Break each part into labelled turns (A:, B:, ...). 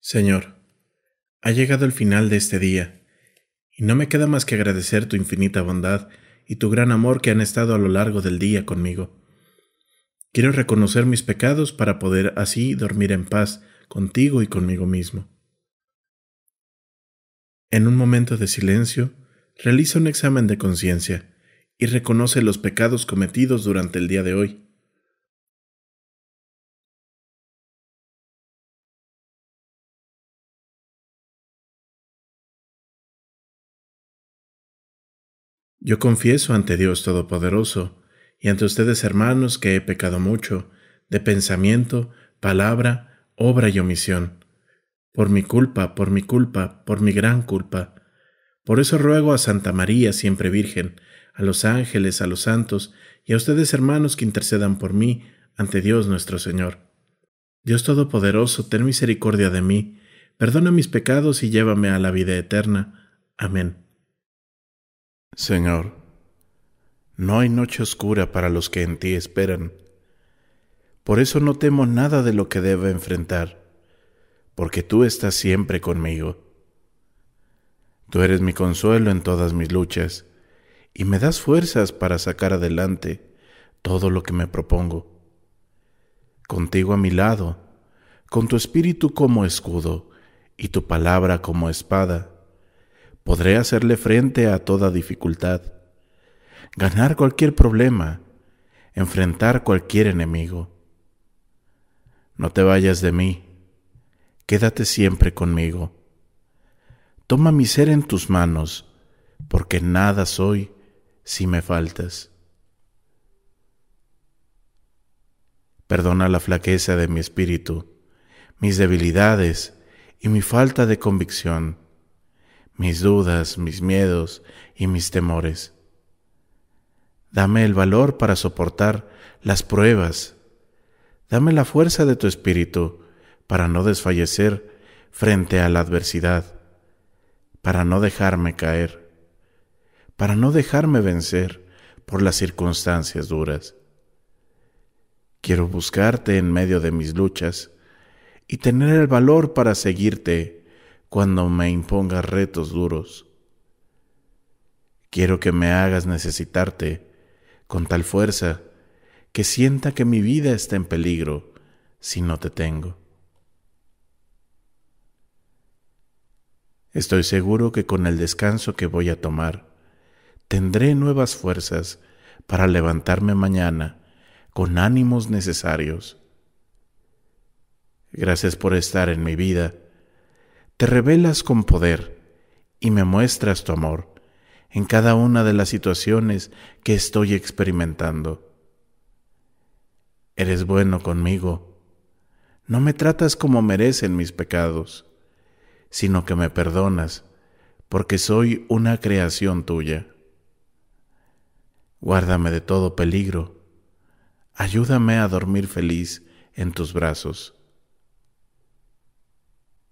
A: Señor, ha llegado el final de este día, y no me queda más que agradecer tu infinita bondad y tu gran amor que han estado a lo largo del día conmigo. Quiero reconocer mis pecados para poder así dormir en paz contigo y conmigo mismo. En un momento de silencio, realiza un examen de conciencia y reconoce los pecados cometidos durante el día de hoy. Yo confieso ante Dios Todopoderoso y ante ustedes hermanos que he pecado mucho, de pensamiento, palabra, obra y omisión. Por mi culpa, por mi culpa, por mi gran culpa. Por eso ruego a Santa María, siempre Virgen, a los ángeles, a los santos, y a ustedes hermanos que intercedan por mí ante Dios nuestro Señor. Dios Todopoderoso, ten misericordia de mí, perdona mis pecados y llévame a la vida eterna. Amén. Señor, no hay noche oscura para los que en ti esperan. Por eso no temo nada de lo que deba enfrentar, porque tú estás siempre conmigo. Tú eres mi consuelo en todas mis luchas y me das fuerzas para sacar adelante todo lo que me propongo. Contigo a mi lado, con tu espíritu como escudo y tu palabra como espada, podré hacerle frente a toda dificultad, ganar cualquier problema, enfrentar cualquier enemigo. No te vayas de mí, quédate siempre conmigo. Toma mi ser en tus manos, porque nada soy si me faltas. Perdona la flaqueza de mi espíritu, mis debilidades y mi falta de convicción, mis dudas, mis miedos y mis temores. Dame el valor para soportar las pruebas Dame la fuerza de tu espíritu para no desfallecer frente a la adversidad, para no dejarme caer, para no dejarme vencer por las circunstancias duras. Quiero buscarte en medio de mis luchas y tener el valor para seguirte cuando me impongas retos duros. Quiero que me hagas necesitarte con tal fuerza que sienta que mi vida está en peligro si no te tengo. Estoy seguro que con el descanso que voy a tomar, tendré nuevas fuerzas para levantarme mañana con ánimos necesarios. Gracias por estar en mi vida. Te revelas con poder y me muestras tu amor en cada una de las situaciones que estoy experimentando. Eres bueno conmigo. No me tratas como merecen mis pecados, sino que me perdonas, porque soy una creación tuya. Guárdame de todo peligro. Ayúdame a dormir feliz en tus brazos.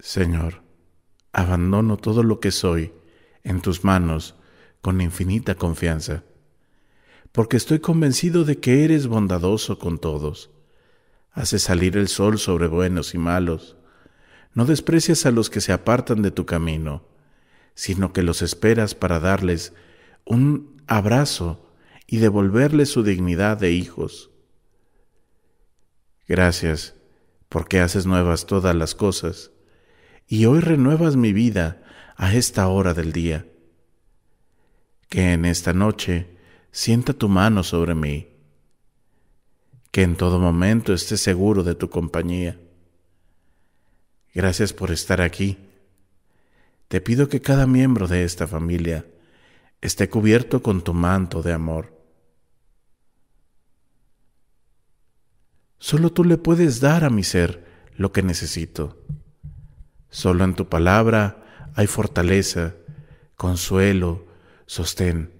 A: Señor, abandono todo lo que soy en tus manos con infinita confianza porque estoy convencido de que eres bondadoso con todos. Haces salir el sol sobre buenos y malos. No desprecias a los que se apartan de tu camino, sino que los esperas para darles un abrazo y devolverles su dignidad de hijos. Gracias, porque haces nuevas todas las cosas, y hoy renuevas mi vida a esta hora del día. Que en esta noche, sienta tu mano sobre mí, que en todo momento esté seguro de tu compañía. Gracias por estar aquí. Te pido que cada miembro de esta familia esté cubierto con tu manto de amor. Solo tú le puedes dar a mi ser lo que necesito. Solo en tu palabra hay fortaleza, consuelo, sostén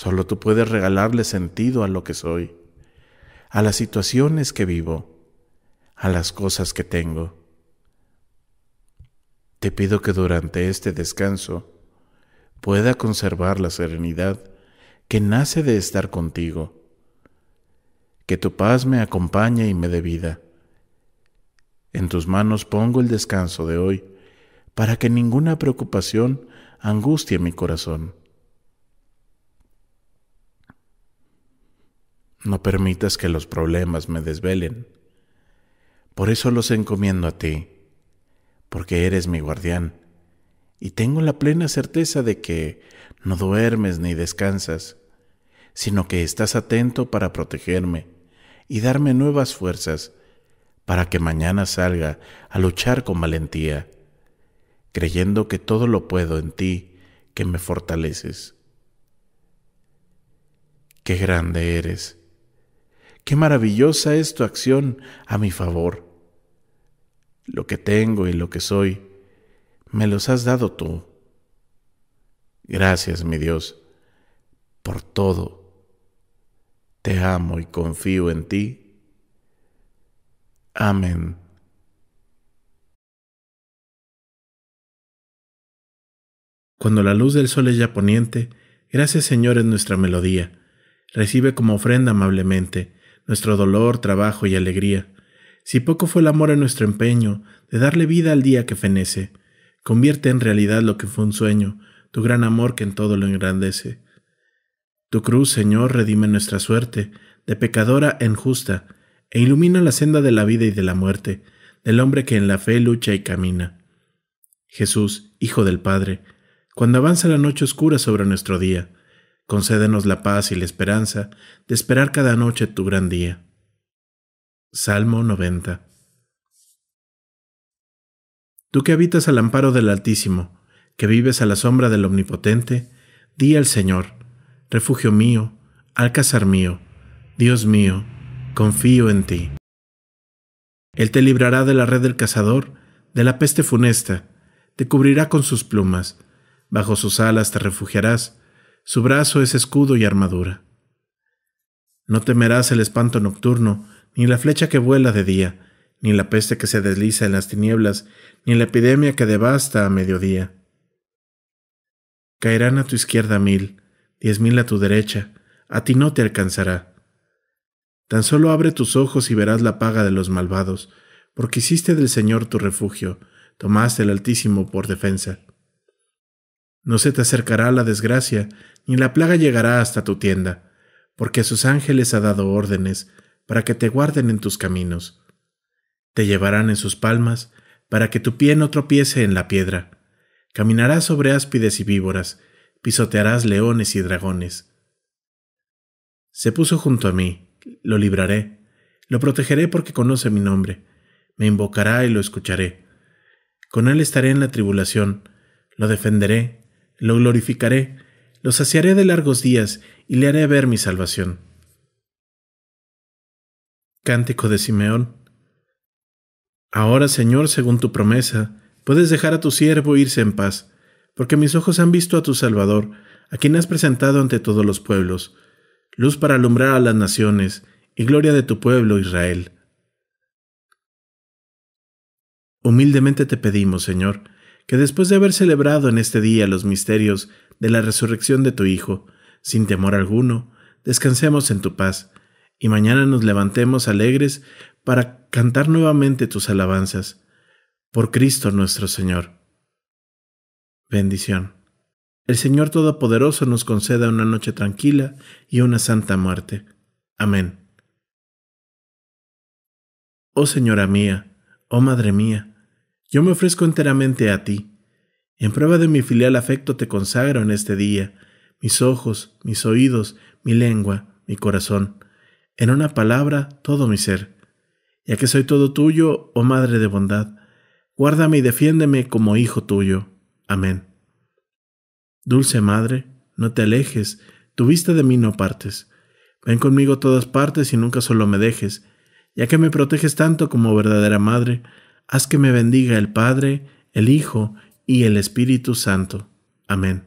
A: Solo tú puedes regalarle sentido a lo que soy, a las situaciones que vivo, a las cosas que tengo. Te pido que durante este descanso pueda conservar la serenidad que nace de estar contigo. Que tu paz me acompañe y me dé vida. En tus manos pongo el descanso de hoy para que ninguna preocupación angustie mi corazón. No permitas que los problemas me desvelen. Por eso los encomiendo a ti, porque eres mi guardián, y tengo la plena certeza de que no duermes ni descansas, sino que estás atento para protegerme y darme nuevas fuerzas para que mañana salga a luchar con valentía, creyendo que todo lo puedo en ti que me fortaleces. Qué grande eres Qué maravillosa es tu acción a mi favor. Lo que tengo y lo que soy, me los has dado tú. Gracias, mi Dios, por todo. Te amo y confío en ti. Amén. Cuando la luz del sol es ya poniente, gracias Señor es nuestra melodía. Recibe como ofrenda amablemente nuestro dolor, trabajo y alegría. Si poco fue el amor en nuestro empeño de darle vida al día que fenece, convierte en realidad lo que fue un sueño, tu gran amor que en todo lo engrandece. Tu cruz, Señor, redime nuestra suerte, de pecadora en justa, e ilumina la senda de la vida y de la muerte, del hombre que en la fe lucha y camina. Jesús, Hijo del Padre, cuando avanza la noche oscura sobre nuestro día, Concédenos la paz y la esperanza de esperar cada noche tu gran día. Salmo 90. Tú que habitas al amparo del Altísimo, que vives a la sombra del Omnipotente, di al Señor, refugio mío, alcázar mío, Dios mío, confío en ti. Él te librará de la red del cazador, de la peste funesta, te cubrirá con sus plumas, bajo sus alas te refugiarás, su brazo es escudo y armadura. No temerás el espanto nocturno, ni la flecha que vuela de día, ni la peste que se desliza en las tinieblas, ni la epidemia que devasta a mediodía. Caerán a tu izquierda mil, diez mil a tu derecha, a ti no te alcanzará. Tan solo abre tus ojos y verás la paga de los malvados, porque hiciste del Señor tu refugio, tomaste el Altísimo por defensa. No se te acercará la desgracia, ni la plaga llegará hasta tu tienda, porque sus ángeles ha dado órdenes para que te guarden en tus caminos. Te llevarán en sus palmas, para que tu pie no tropiece en la piedra. Caminarás sobre áspides y víboras, pisotearás leones y dragones. Se puso junto a mí, lo libraré, lo protegeré porque conoce mi nombre, me invocará y lo escucharé. Con él estaré en la tribulación, lo defenderé, lo glorificaré, lo saciaré de largos días y le haré ver mi salvación. Cántico de Simeón. Ahora, Señor, según tu promesa, puedes dejar a tu siervo irse en paz, porque mis ojos han visto a tu Salvador, a quien has presentado ante todos los pueblos, luz para alumbrar a las naciones y gloria de tu pueblo Israel. Humildemente te pedimos, Señor, que después de haber celebrado en este día los misterios de la resurrección de tu Hijo, sin temor alguno, descansemos en tu paz, y mañana nos levantemos alegres para cantar nuevamente tus alabanzas. Por Cristo nuestro Señor. Bendición. El Señor Todopoderoso nos conceda una noche tranquila y una santa muerte. Amén. Oh Señora mía, oh Madre mía, yo me ofrezco enteramente a ti. En prueba de mi filial afecto te consagro en este día, mis ojos, mis oídos, mi lengua, mi corazón, en una palabra, todo mi ser. Ya que soy todo tuyo, oh Madre de bondad, guárdame y defiéndeme como hijo tuyo. Amén. Dulce Madre, no te alejes, tu vista de mí no partes. Ven conmigo todas partes y nunca solo me dejes, ya que me proteges tanto como verdadera madre, Haz que me bendiga el Padre, el Hijo y el Espíritu Santo. Amén.